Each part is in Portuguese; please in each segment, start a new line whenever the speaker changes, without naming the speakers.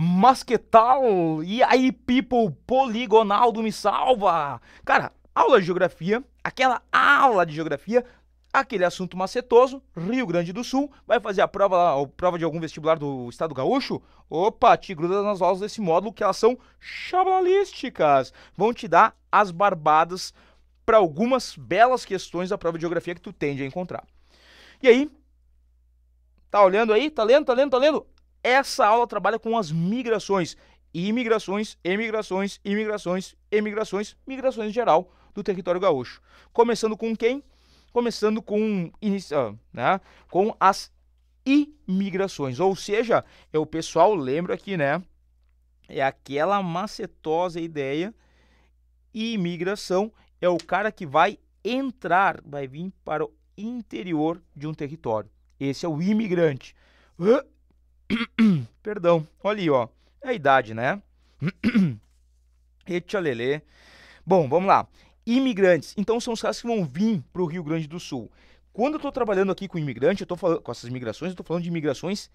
Mas que tal? E aí, people poligonaldo Me Salva? Cara, aula de geografia, aquela aula de geografia, aquele assunto macetoso, Rio Grande do Sul, vai fazer a prova, a prova de algum vestibular do Estado Gaúcho? Opa, te gruda nas aulas desse módulo que elas são chabalísticas. Vão te dar as barbadas para algumas belas questões da prova de geografia que tu tende a encontrar. E aí, tá olhando aí? Tá lendo, tá lendo, tá lendo? Essa aula trabalha com as migrações. Imigrações, emigrações, imigrações, emigrações, migrações em geral do território gaúcho. Começando com quem? Começando com, ah, né, com as imigrações. Ou seja, é o pessoal, lembra aqui, né? É aquela macetosa ideia. Imigração é o cara que vai entrar, vai vir para o interior de um território. Esse é o imigrante. Perdão. Olha aí, ó. É a idade, né? Etchalelê. Bom, vamos lá. Imigrantes. Então são os caras que vão vir para o Rio Grande do Sul. Quando eu estou trabalhando aqui com imigrante, eu tô falando com essas migrações, eu estou falando de migrações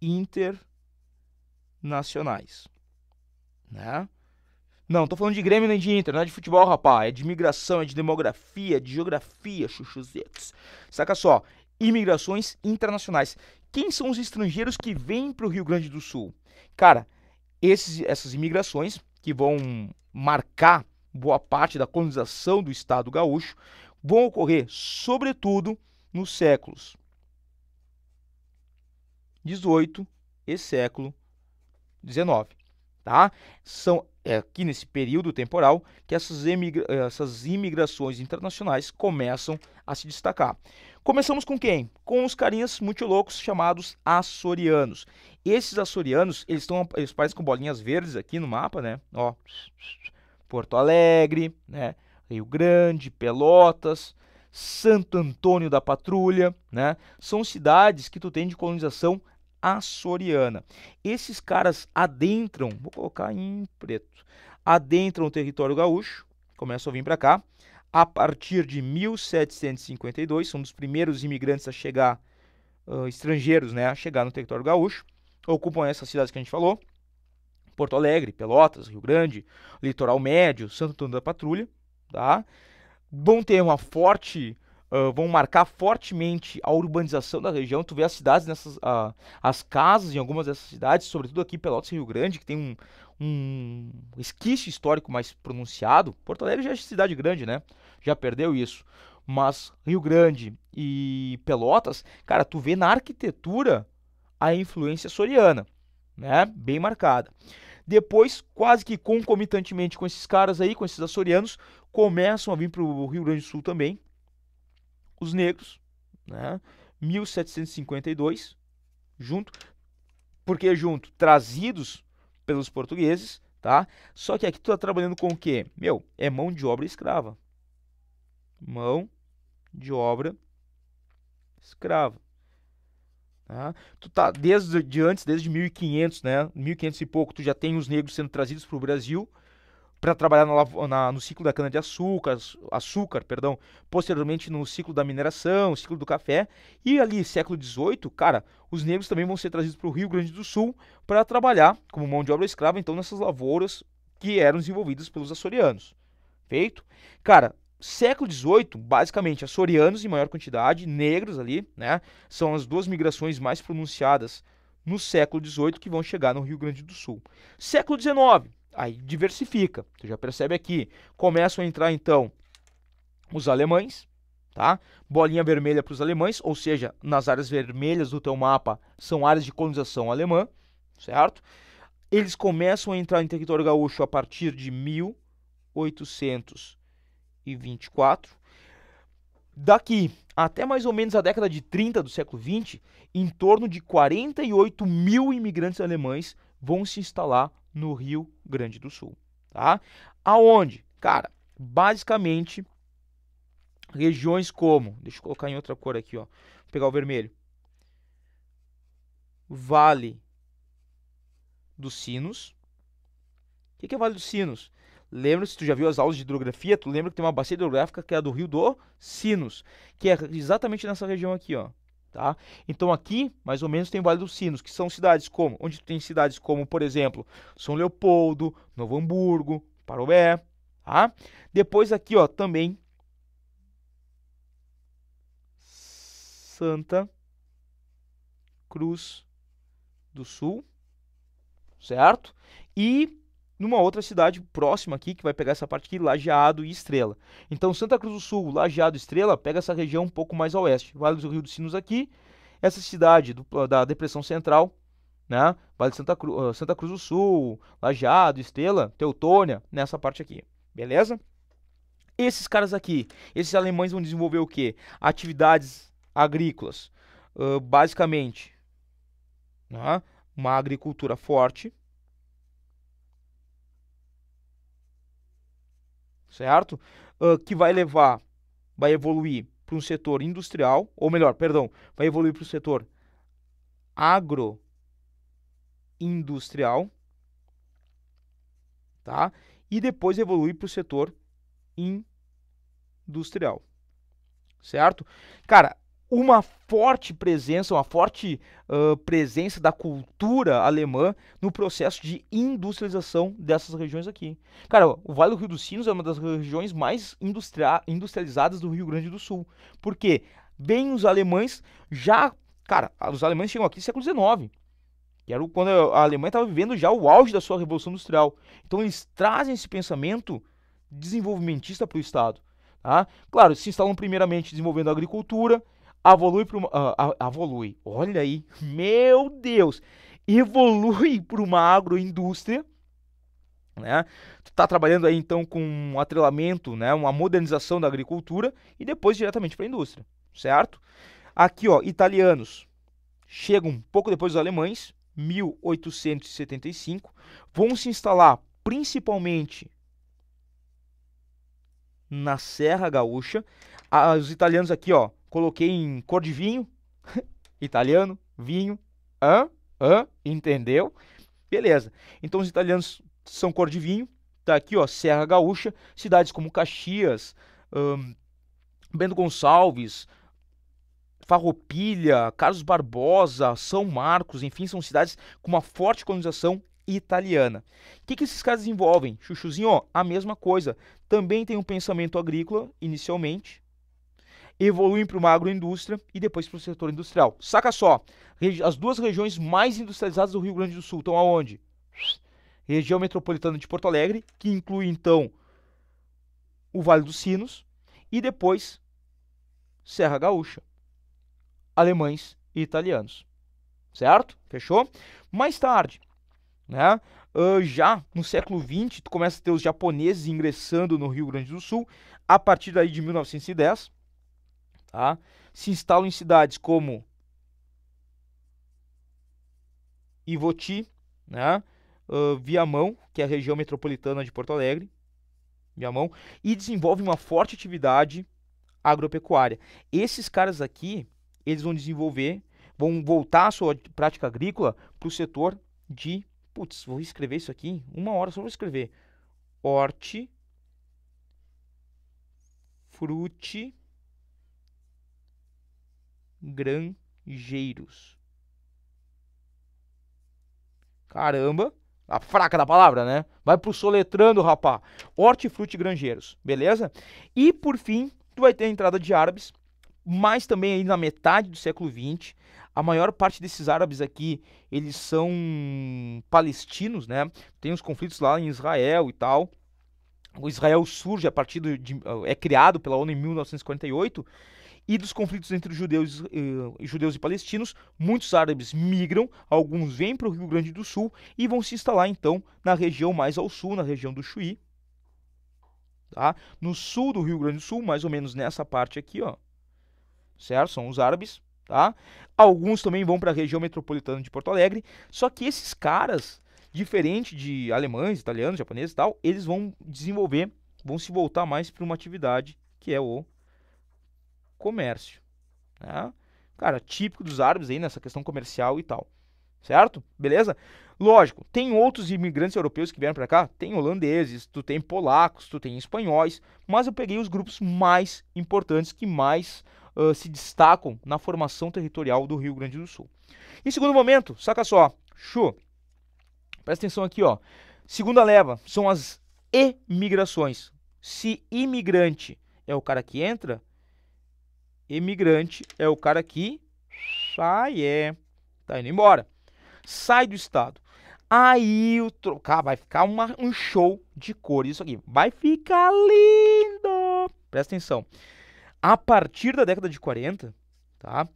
internacionais, né? Não, estou falando de Grêmio nem de Inter, não é de futebol, rapaz. É de migração, é de demografia, de geografia, chuchuzetos. Saca só, imigrações internacionais. Quem são os estrangeiros que vêm para o Rio Grande do Sul? Cara, esses, essas imigrações que vão marcar boa parte da colonização do Estado gaúcho vão ocorrer, sobretudo, nos séculos 18 e século 19, tá? São é aqui nesse período temporal que essas, emigra essas imigrações internacionais começam a se destacar. Começamos com quem? Com os carinhas muito loucos chamados açorianos. Esses açorianos, eles, estão, eles parecem com bolinhas verdes aqui no mapa, né? Ó, Porto Alegre, né? Rio Grande, Pelotas, Santo Antônio da Patrulha, né? São cidades que tu tem de colonização açoriana. Esses caras adentram, vou colocar em preto, adentram o território gaúcho, começam a vir para cá, a partir de 1752, um dos primeiros imigrantes a chegar, uh, estrangeiros, né, a chegar no território gaúcho, ocupam essas cidades que a gente falou, Porto Alegre, Pelotas, Rio Grande, Litoral Médio, Santo Antônio da Patrulha, tá? Vão ter uma forte, uh, vão marcar fortemente a urbanização da região. Tu vê as cidades nessas, uh, as casas em algumas dessas cidades, sobretudo aqui Pelotas e Rio Grande, que tem um, um esquício histórico mais pronunciado, Porto Alegre já é cidade grande, né? Já perdeu isso. Mas Rio Grande e Pelotas, cara, tu vê na arquitetura a influência soriana, né? Bem marcada. Depois, quase que concomitantemente com esses caras aí, com esses açorianos, começam a vir para o Rio Grande do Sul também os negros, né? 1752, junto, porque junto, trazidos pelos portugueses, tá? Só que aqui tu tá trabalhando com o quê? Meu, é mão de obra escrava. Mão de obra escrava. Tá? Tu tá desde de antes, desde 1500, né? 1500 e pouco, tu já tem os negros sendo trazidos para o Brasil para trabalhar no, na, no, ciclo da cana-de-açúcar, açúcar, perdão, posteriormente no ciclo da mineração, ciclo do café, e ali século XVIII, cara, os negros também vão ser trazidos para o Rio Grande do Sul para trabalhar como mão de obra escrava, então nessas lavouras que eram desenvolvidas pelos açorianos. Feito? Cara, século XVIII, basicamente, açorianos em maior quantidade, negros ali, né, são as duas migrações mais pronunciadas no século XVIII que vão chegar no Rio Grande do Sul. Século XIX, Aí diversifica. Tu já percebe aqui. Começam a entrar então os alemães, tá? Bolinha vermelha para os alemães, ou seja, nas áreas vermelhas do teu mapa são áreas de colonização alemã, certo? Eles começam a entrar em território gaúcho a partir de 1824. Daqui até mais ou menos a década de 30 do século 20, em torno de 48 mil imigrantes alemães vão se instalar no Rio Grande do Sul, tá? Aonde? Cara, basicamente regiões como, deixa eu colocar em outra cor aqui, ó, Vou pegar o vermelho. Vale dos Sinos. O que é Vale dos Sinos? Lembra, se tu já viu as aulas de hidrografia, tu lembra que tem uma bacia hidrográfica que é a do Rio do Sinos, que é exatamente nessa região aqui, ó. Tá? Então aqui, mais ou menos, tem Vale dos Sinos, que são cidades como, onde tem cidades como, por exemplo, São Leopoldo, Novo Hamburgo, Parobé, tá? Depois aqui, ó, também Santa Cruz do Sul, certo? E numa outra cidade próxima aqui, que vai pegar essa parte aqui, Lajeado e Estrela. Então, Santa Cruz do Sul, Lajeado e Estrela, pega essa região um pouco mais a oeste. Vale do Rio dos Sinos aqui, essa cidade do, da Depressão Central, né? Vale de Santa, Cru, ah, Santa Cruz do Sul, Lajeado, Estrela, Teutônia, nessa parte aqui. Beleza? Esses caras aqui, esses alemães vão desenvolver o quê? Atividades agrícolas, uh, basicamente. Né? Uma agricultura forte, certo? Uh, que vai levar, vai evoluir para um setor industrial, ou melhor, perdão, vai evoluir para o setor agroindustrial, tá? E depois evoluir para o setor industrial, certo? Cara, uma forte presença, uma forte uh, presença da cultura alemã no processo de industrialização dessas regiões aqui. Cara, o Vale do Rio dos Sinos é uma das regiões mais industrializadas do Rio Grande do Sul. porque Bem, os alemães já. Cara, os alemães chegam aqui no século XIX. Que era quando a Alemanha estava vivendo já o auge da sua Revolução Industrial. Então eles trazem esse pensamento desenvolvimentista para o Estado. Tá? Claro, se instalam primeiramente desenvolvendo a agricultura, evolui para uma. Uh, ah, evolui. Olha aí, meu Deus! Evolui para uma agroindústria. Né? Tu tá trabalhando aí então com um atrelamento, né? uma modernização da agricultura e depois diretamente para a indústria, certo? Aqui, ó, italianos chegam um pouco depois dos alemães, 1875, vão se instalar principalmente na Serra Gaúcha. Ah, os italianos aqui, ó, coloquei em cor de vinho, italiano, vinho, hã? Hã? Entendeu? Beleza. Então os italianos são cor de vinho, tá aqui, ó, Serra Gaúcha, cidades como Caxias, hum, Bento Gonçalves, Farroupilha, Carlos Barbosa, São Marcos, enfim, são cidades com uma forte colonização italiana. O que, que esses caras desenvolvem? Chuchuzinho, ó, a mesma coisa. Também tem um pensamento agrícola, inicialmente, evoluem para uma agroindústria e depois para o setor industrial. Saca só, as duas regiões mais industrializadas do Rio Grande do Sul estão aonde? Região metropolitana de Porto Alegre, que inclui então o Vale dos Sinos e depois Serra Gaúcha, alemães e italianos. Certo? Fechou? Mais tarde, né? Uh, já no século XX, tu começa a ter os japoneses ingressando no Rio Grande do Sul, a partir daí de 1910, tá? se instalam em cidades como Ivoti, né? Uh, Viamão, que é a região metropolitana de Porto Alegre, Viamão, e desenvolve uma forte atividade agropecuária. Esses caras aqui, eles vão desenvolver, vão voltar a sua prática agrícola para o setor de, putz, vou escrever isso aqui, uma hora só vou escrever, horti, frute, Granjeiros. Caramba, a fraca da palavra, né? Vai pro soletrando, rapá. Hortifruti Granjeiros, beleza? E por fim, tu vai ter a entrada de árabes, mas também aí na metade do século XX, a maior parte desses árabes aqui, eles são palestinos, né? Tem os conflitos lá em Israel e tal. O Israel surge a partir de, é criado pela ONU em 1948 e dos conflitos entre judeus, eh, judeus e palestinos, muitos árabes migram, alguns vêm para o Rio Grande do Sul e vão se instalar então na região mais ao sul, na região do Chuí, tá? no sul do Rio Grande do Sul, mais ou menos nessa parte aqui, ó. certo? São os árabes. Tá? Alguns também vão para a região metropolitana de Porto Alegre, só que esses caras, diferente de alemães, italianos, japoneses e tal, eles vão desenvolver, vão se voltar mais para uma atividade que é o comércio. Né? Cara, típico dos árabes aí nessa questão comercial e tal. Certo? Beleza? Lógico, tem outros imigrantes europeus que vieram para cá, tem holandeses, tu tem polacos, tu tem espanhóis, mas eu peguei os grupos mais importantes que mais uh, se destacam na formação territorial do Rio Grande do Sul. Em segundo momento, saca só, show. Presta atenção aqui, ó. Segunda leva são as emigrações. Se imigrante é o cara que entra, Emigrante é o cara que sai, é, tá indo embora. Sai do estado. Aí o trocar vai ficar uma, um show de cores isso aqui. Vai ficar lindo. Presta atenção. A partir da década de 40, tá?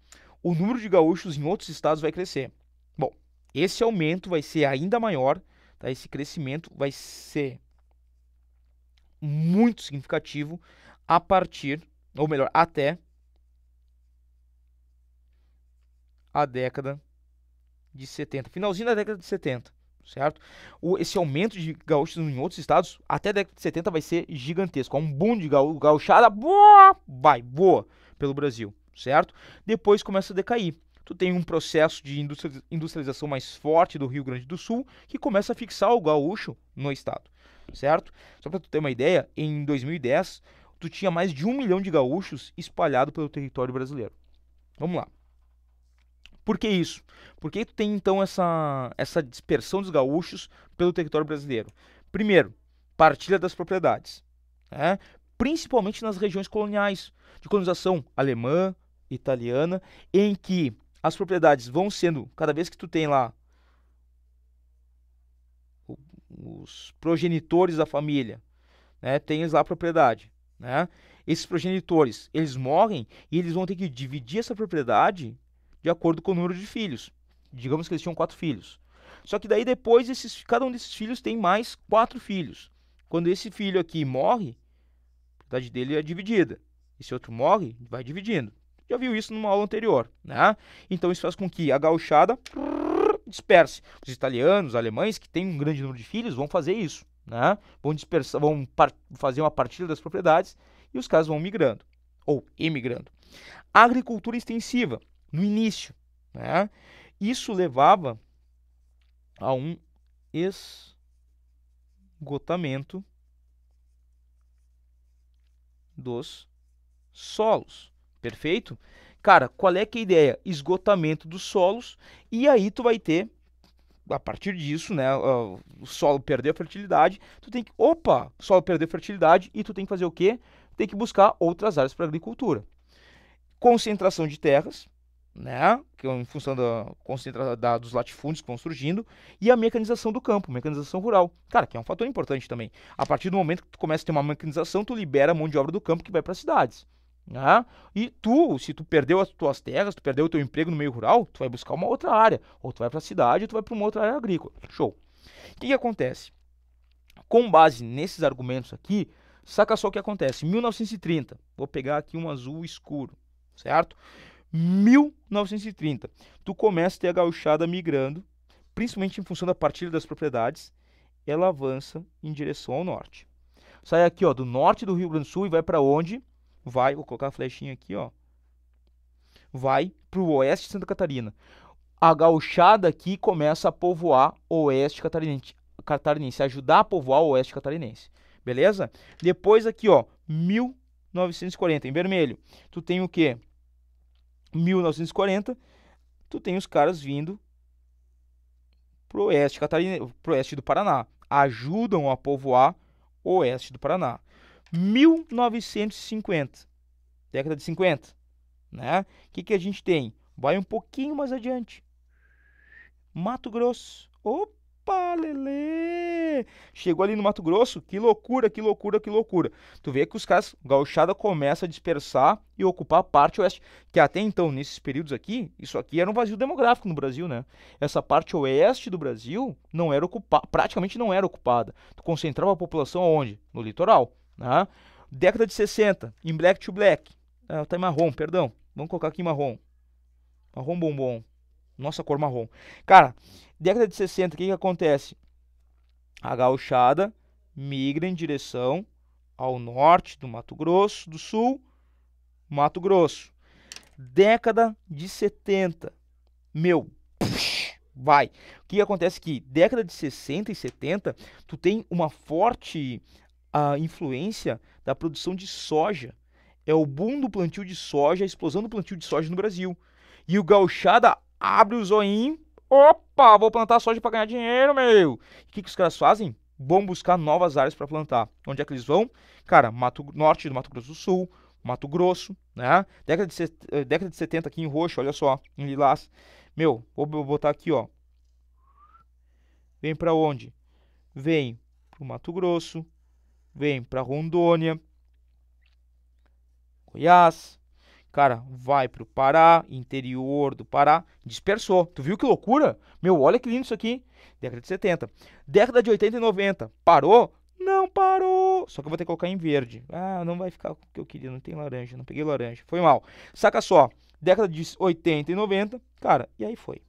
O número de gaúchos em outros estados vai crescer. Bom, esse aumento vai ser ainda maior, tá? Esse crescimento vai ser muito significativo a partir, ou melhor, até a década de 70, finalzinho da década de 70, certo? O, esse aumento de gaúchos em outros estados até a década de 70 vai ser gigantesco. Há um boom de gaú boa, vai, boa, pelo Brasil, certo? Depois começa a decair. Tu tem um processo de industrialização mais forte do Rio Grande do Sul que começa a fixar o gaúcho no estado, certo? Só para tu ter uma ideia, em 2010 tu tinha mais de um milhão de gaúchos espalhado pelo território brasileiro. Vamos lá. Por que isso? Porque tu tem então essa, essa dispersão dos gaúchos pelo território brasileiro. Primeiro, partilha das propriedades, né? principalmente nas regiões coloniais de colonização alemã, italiana, em que as propriedades vão sendo, cada vez que tu tem lá os progenitores da família, né, tens lá a propriedade, né? Esses progenitores, eles morrem e eles vão ter que dividir essa propriedade de acordo com o número de filhos. Digamos que eles tinham quatro filhos. Só que daí depois, esses, cada um desses filhos tem mais quatro filhos. Quando esse filho aqui morre, a propriedade dele é dividida. Esse outro morre, vai dividindo. Já viu isso numa aula anterior, né? Então isso faz com que a gauchada disperse. Os italianos, os alemães, que têm um grande número de filhos, vão fazer isso, né? Vão dispersar, vão fazer uma partilha das propriedades e os caras vão migrando ou emigrando. agricultura extensiva no início. Né? Isso levava a um esgotamento dos solos. Perfeito? Cara, qual é que é a ideia? Esgotamento dos solos e aí tu vai ter a partir disso, né, o solo perdeu a fertilidade, tu tem que, opa, o solo perdeu a fertilidade e tu tem que fazer o quê? Tem que buscar outras áreas para agricultura. Concentração de terras, né, que é em função da concentração dos latifúndios que vão surgindo, e a mecanização do campo, mecanização rural. Cara, que é um fator importante também. A partir do momento que tu começa a ter uma mecanização, tu libera a mão de obra do campo que vai para as cidades. Né? E tu, se tu perdeu as tuas terras, tu perdeu o teu emprego no meio rural, tu vai buscar uma outra área, ou tu vai para a cidade, ou tu vai para uma outra área agrícola. Show. O que, que acontece? Com base nesses argumentos aqui, saca só o que acontece. 1930, vou pegar aqui um azul escuro, certo? 1930. Tu começa a ter a gauchada migrando, principalmente em função da partilha das propriedades, ela avança em direção ao norte. Sai aqui, ó, do norte do Rio Grande do Sul e vai para onde? Vai, vou colocar a flechinha aqui, ó. Vai para o oeste de Santa Catarina. A gauchada aqui começa a povoar o oeste catarinense, catarinense ajudar a povoar o oeste catarinense. Beleza? Depois aqui, ó, 1940, em vermelho. Tu tem o quê? 1940, tu tem os caras vindo pro oeste, pro oeste do Paraná. Ajudam a povoar o oeste do Paraná. 1950, década de 50, né? O que, que a gente tem? Vai um pouquinho mais adiante. Mato Grosso. Opa! Opa, Lele! Chegou ali no Mato Grosso, que loucura, que loucura, que loucura. Tu vê que os caras, gauchada começa a dispersar e ocupar a parte oeste, que até então, nesses períodos aqui, isso aqui era um vazio demográfico no Brasil, né? Essa parte oeste do Brasil não era ocupada, praticamente não era ocupada. Tu concentrava a população onde? No litoral, né? Década de 60, em Black to Black, ah, tá em marrom, perdão, vamos colocar aqui em marrom, marrom bombom, nossa, cor marrom. Cara, década de 60, o que, que acontece? A gauchada migra em direção ao norte do Mato Grosso, do sul, Mato Grosso. Década de 70. Meu, vai. O que acontece que década de 60 e 70, tu tem uma forte a ah, influência da produção de soja. É o boom do plantio de soja, a explosão do plantio de soja no Brasil. E o gauchada abre o zoinho. Opa, vou plantar soja para ganhar dinheiro, meu. O que, que os caras fazem? Vão buscar novas áreas para plantar. Onde é que eles vão? Cara, Mato Norte do Mato Grosso do Sul, Mato Grosso, né? Década de, set... Eh, década de 70 aqui em roxo, olha só, em lilás. Meu, vou botar aqui, ó. Vem para onde? Vem pro Mato Grosso, vem para Rondônia, Goiás, Cara, vai pro Pará, interior do Pará, dispersou. Tu viu que loucura? Meu, olha que lindo isso aqui. Década de 70. Década de 80 e 90. Parou? Não parou. Só que eu vou ter que colocar em verde. Ah, não vai ficar o que eu queria. Não tem laranja. Não peguei laranja. Foi mal. Saca só. Década de 80 e 90. Cara, e aí foi.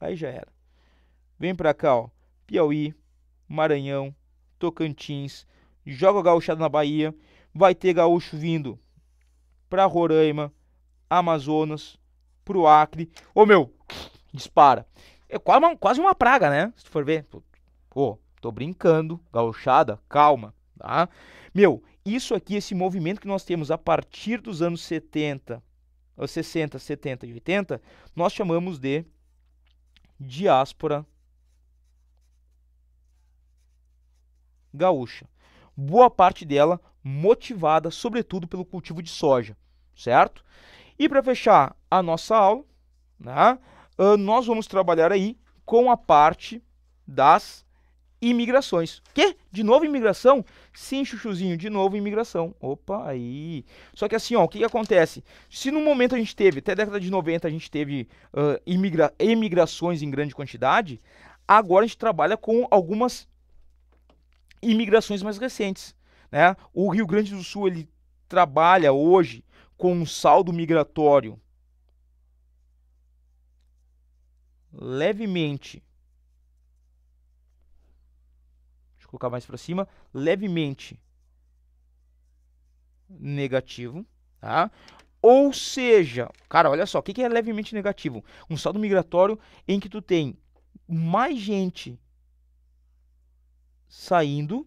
Aí já era. Vem pra cá, ó. Piauí, Maranhão, Tocantins. Joga o gauchado na Bahia. Vai ter gaúcho vindo para Roraima, Amazonas, para o Acre. Ô meu, dispara. É quase uma, quase uma praga, né? Se tu for ver. Pô, tô brincando, gauchada, calma, tá? Meu, isso aqui, esse movimento que nós temos a partir dos anos 70, 60, 70 e 80, nós chamamos de diáspora gaúcha boa parte dela motivada, sobretudo pelo cultivo de soja, certo? E para fechar a nossa aula, né, ah, nós vamos trabalhar aí com a parte das imigrações. Que? De novo imigração? Sim, chuchuzinho, de novo imigração. Opa, aí. Só que assim, ó, o que, que acontece? Se no momento a gente teve, até a década de 90 a gente teve uh, imigra imigrações em grande quantidade, agora a gente trabalha com algumas imigrações mais recentes. Né? O Rio Grande do Sul ele trabalha hoje com um saldo migratório levemente deixa eu colocar mais para cima levemente negativo tá ou seja cara olha só o que, que é levemente negativo um saldo migratório em que tu tem mais gente saindo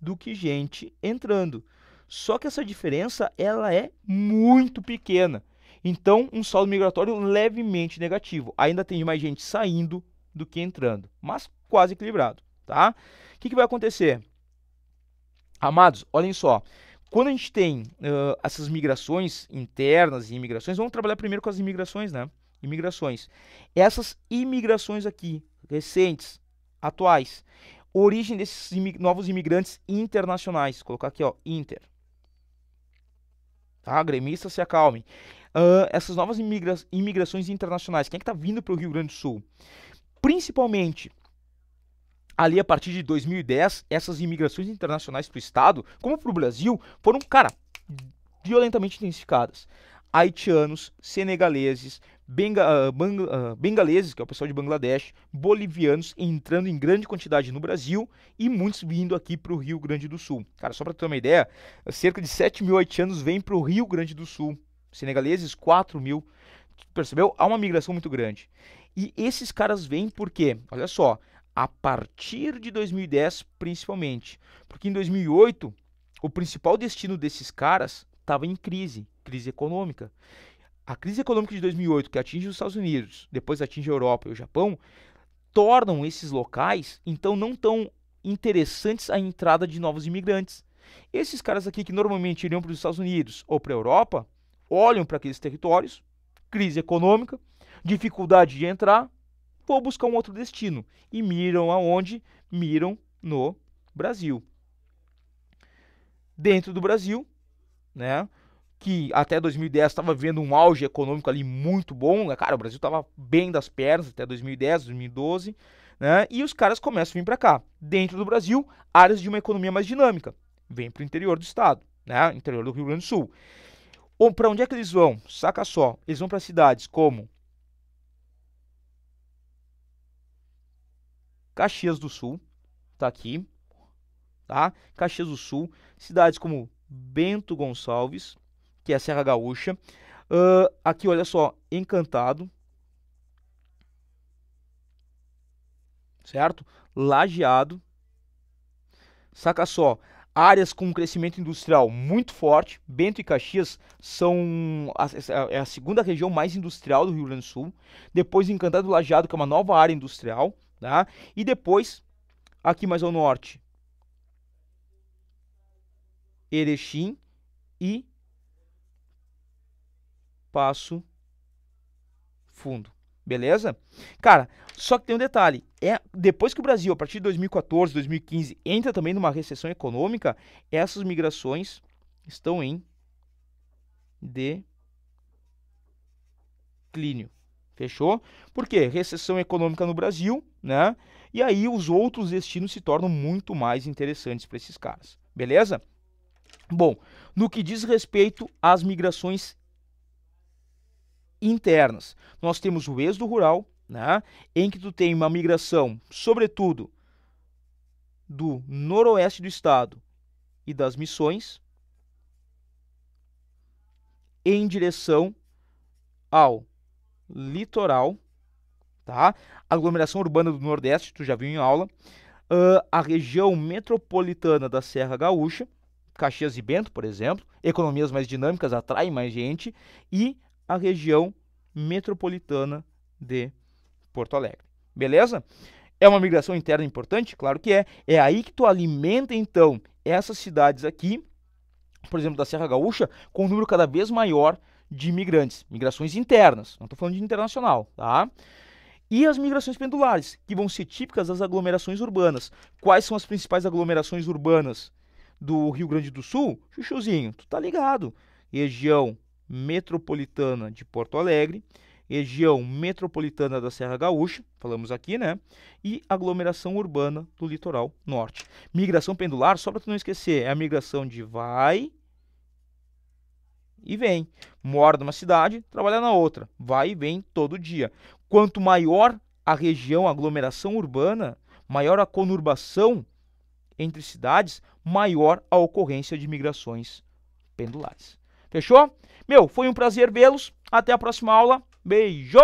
do que gente entrando. Só que essa diferença ela é muito pequena. Então, um saldo migratório levemente negativo. Ainda tem mais gente saindo do que entrando, mas quase equilibrado, tá? O que, que vai acontecer? Amados, olhem só. Quando a gente tem uh, essas migrações internas e imigrações, vamos trabalhar primeiro com as imigrações, né? Imigrações. Essas imigrações aqui, recentes, atuais, Origem desses imig novos imigrantes internacionais. Vou colocar aqui, ó, Inter. Tá, gremistas, se acalmem. Uh, essas novas imigra imigrações internacionais, quem é que está vindo para o Rio Grande do Sul? Principalmente ali a partir de 2010, essas imigrações internacionais para o Estado, como para o Brasil, foram, cara, violentamente intensificadas. Haitianos, senegaleses, benga, uh, bang, uh, bengaleses, que é o pessoal de Bangladesh, bolivianos entrando em grande quantidade no Brasil e muitos vindo aqui para o Rio Grande do Sul. Cara, só para ter uma ideia, cerca de 7 mil haitianos vêm para o Rio Grande do Sul, senegaleses 4 mil. Percebeu? Há uma migração muito grande. E esses caras vêm porque, olha só, a partir de 2010 principalmente, porque em 2008 o principal destino desses caras estava em crise, crise econômica. A crise econômica de 2008, que atinge os Estados Unidos, depois atinge a Europa e o Japão, tornam esses locais, então, não tão interessantes a entrada de novos imigrantes. Esses caras aqui que normalmente iriam para os Estados Unidos ou para a Europa, olham para aqueles territórios, crise econômica, dificuldade de entrar, vou buscar um outro destino. E miram aonde? Miram no Brasil. Dentro do Brasil, né? que até 2010 estava vendo um auge econômico ali muito bom, né? cara, o Brasil estava bem das pernas até 2010, 2012, né? E os caras começam a vir para cá. Dentro do Brasil, áreas de uma economia mais dinâmica, vem para o interior do estado, né? Interior do Rio Grande do Sul. Ou para onde é que eles vão? Saca só, eles vão para cidades como Caxias do Sul, tá aqui, tá? Caxias do Sul, cidades como Bento Gonçalves, que é a Serra Gaúcha. Uh, aqui, olha só, Encantado. Certo? Lajeado. Saca só, áreas com crescimento industrial muito forte. Bento e Caxias são a, é, é a segunda região mais industrial do Rio Grande do Sul. Depois Encantado e Lajeado, que é uma nova área industrial, tá? E depois aqui mais ao norte, Erechim e passo fundo. Beleza? Cara, só que tem um detalhe. É, depois que o Brasil, a partir de 2014, 2015, entra também numa recessão econômica, essas migrações estão em declínio. Fechou? Por quê? Recessão econômica no Brasil, né? E aí os outros destinos se tornam muito mais interessantes para esses caras. Beleza? Bom, no que diz respeito às migrações internas. Nós temos o êxodo rural, né, em que tu tem uma migração, sobretudo, do noroeste do estado e das missões em direção ao litoral, tá? Aglomeração urbana do Nordeste, tu já viu em aula. Uh, a região metropolitana da Serra Gaúcha, Caxias e Bento, por exemplo, economias mais dinâmicas atraem mais gente, e a região metropolitana de Porto Alegre. Beleza? É uma migração interna importante? Claro que é. É aí que tu alimenta então essas cidades aqui, por exemplo, da Serra Gaúcha, com um número cada vez maior de imigrantes, migrações internas, não estou falando de internacional, tá? E as migrações pendulares, que vão ser típicas das aglomerações urbanas. Quais são as principais aglomerações urbanas do Rio Grande do Sul? Chuchuzinho, tu tá ligado. Região metropolitana de Porto Alegre, região metropolitana da Serra Gaúcha, falamos aqui, né? E aglomeração urbana do litoral norte. Migração pendular, só para tu não esquecer, é a migração de vai e vem. Mora numa cidade, trabalha na outra, vai e vem todo dia. Quanto maior a região, a aglomeração urbana, maior a conurbação entre cidades, maior a ocorrência de migrações pendulares. Fechou? Meu, foi um prazer vê-los. Até a próxima aula. Beijo!